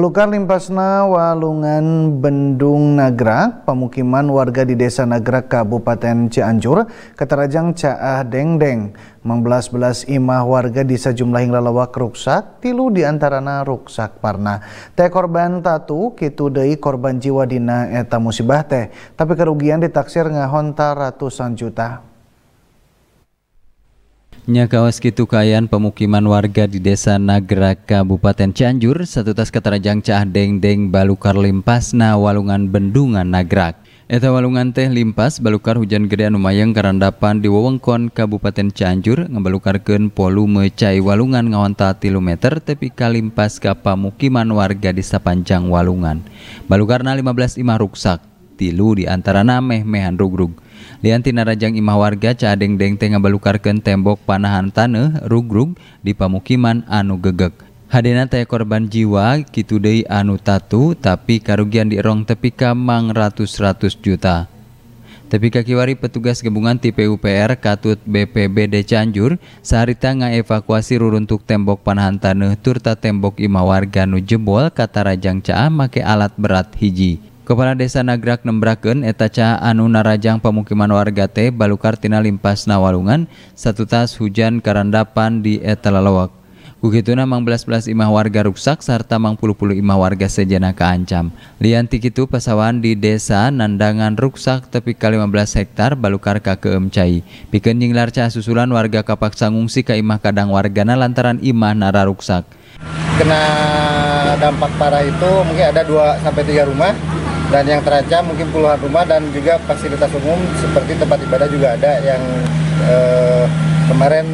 Kelukar Limpasna Walungan Bendung Nagrak, pemukiman warga di Desa Nagra Kabupaten Cianjur, keterajang Caah Dengdeng, membelas-belas imah warga di sejumlah hinglalawa kerusak tilu diantarana ruksak parna. Teh korban tatu, kitu dei korban jiwa dina eta musibah teh, tapi kerugian ditaksir ngahonta ratusan juta. Nyakawas Kitu Kayan pemukiman warga di Desa Nagrak, Kabupaten Cianjur satu tas keterajang cah deng deng balukar limpas na walungan bendungan Nagrak. Eta walungan teh limpas balukar hujan gede lumayan anu karandapan di wewengkon Kabupaten Cianjur ngebalukar ngebalukarkeun volume cai walungan ngawanta kilometer tepi kalimpas ka pemukiman warga di sepanjang walungan. Balukarna 15 imah rusak tilu di antara nameh mehan rugrug. Lian tina rajang imah warga cadeng-deng tengah ngabalukarkeun tembok panahan tanah rugrug di pamukiman anu Gegek. Hadena teh korban jiwa kitu deui anu tatu tapi karugian dirong tepi ka mang ratus-ratus juta. Tapi kakiwari petugas gabungan TPUPR Katut BPBD Cianjur saharita evakuasi ruruntuk tembok panahan tanah turta tembok imah warga nu jebol kata Rajang Caa make alat berat hiji. Kepala Desa Nagrak Nembraken etaca anu narajang pemukiman warga teh balukartina limpas Nawalungan satu tas hujan karandapan di etalalawak. Kugituna namang belas-belas imah warga rusak serta mang puluh-puluh imah warga sejana kaancam. Lianti kitu pasawan di desa nandangan rusak tepi ka 15 hektar balukar ka keemcai. Bikin jinglar susulan warga kapak sangungsi ke imah kadang wargana lantaran imah nara rusak. Kena dampak parah itu mungkin ada 2 sampai 3 rumah dan yang terancam mungkin puluhan rumah dan juga fasilitas umum seperti tempat ibadah juga ada yang eh, kemarin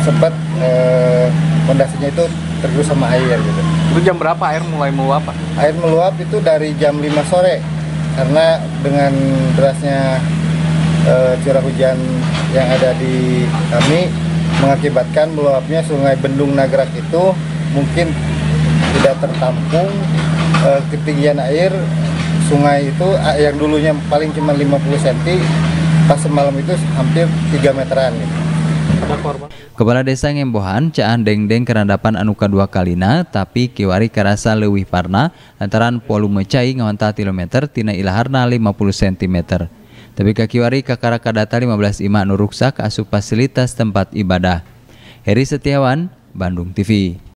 sempat eh, fondasinya itu tergerus sama air gitu. Itu jam berapa air mulai meluap? Air meluap itu dari jam 5 sore karena dengan derasnya eh, curah hujan yang ada di kami mengakibatkan meluapnya Sungai Bendung Nagrak itu mungkin tidak tertampung eh, ketinggian air sungai itu ah, yang dulunya paling cuma 50 cm pas semalam itu hampir 3 meteran gitu. Kepala Desa Ngembohan, Caan Dengdeng kerandapan anuka dua kalina, tapi kiwari kerasa lewih parna lantaran volume cai ngawanta kilometer tina ilaharna 50 cm. Tapi kakiwari kakara kadata 15 ima nuruksak asup fasilitas tempat ibadah. Heri Setiawan, Bandung TV.